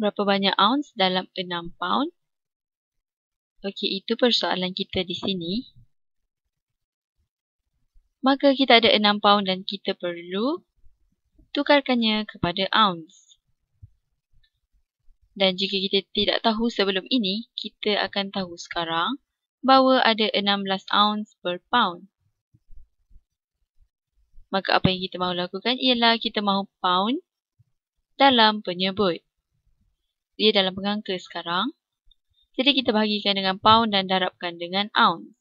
berapa banyak ounce dalam 6 pound? Okey, itu persoalan kita di sini. Maka kita ada 6 pound dan kita perlu tukarkannya kepada ounce. Dan jika kita tidak tahu sebelum ini, kita akan tahu sekarang bahawa ada 16 ounce per pound. Maka apa yang kita mahu lakukan ialah kita mahu pound dalam penyebut. Dia dalam pengangka sekarang. Jadi kita bahagikan dengan pound dan darabkan dengan ounce.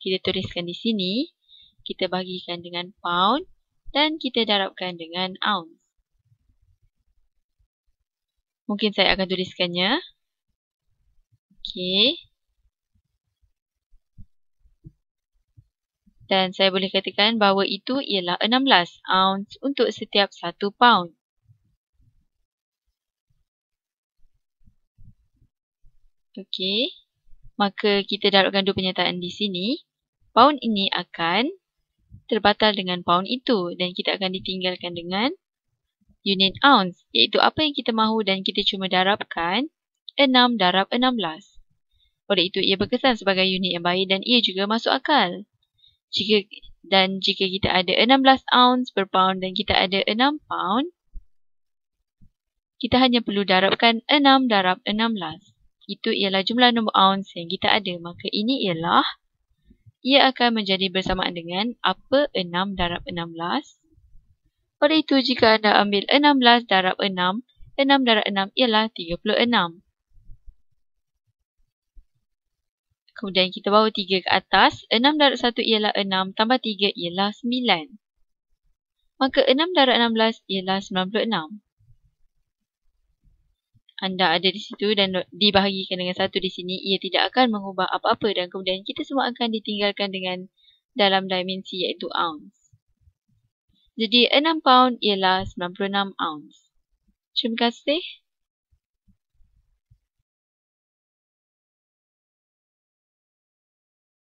Kita tuliskan di sini. Kita bahagikan dengan pound dan kita darabkan dengan ounce. Mungkin saya akan tuliskannya. Okey. Dan saya boleh katakan bahawa itu ialah 16 ounce untuk setiap 1 pound. Okey. Maka kita darabkan dua penyataan di sini. Pound ini akan terbatal dengan pound itu dan kita akan ditinggalkan dengan unit ounce iaitu apa yang kita mahu dan kita cuma darabkan 6 darab 16. Oleh itu ia berkesan sebagai unit yang baik dan ia juga masuk akal. Jika dan jika kita ada 16 ounce per pound dan kita ada 6 pound kita hanya perlu darabkan 6 darab itu ialah jumlah nombor ounce yang kita ada. Maka ini ialah ia akan menjadi bersamaan dengan apa 6 darab 16. Oleh itu, jika anda ambil 16 darab 6, 6 darab 6 ialah 36. Kemudian kita bawa 3 ke atas, 6 darab 1 ialah 6, tambah 3 ialah 9. Maka 6 darab 16 ialah 96 anda ada di situ dan dibahagikan dengan satu di sini, ia tidak akan mengubah apa-apa dan kemudian kita semua akan ditinggalkan dengan dalam dimensi iaitu ounce. Jadi 6 pound ialah 96 ounce. Terima kasih.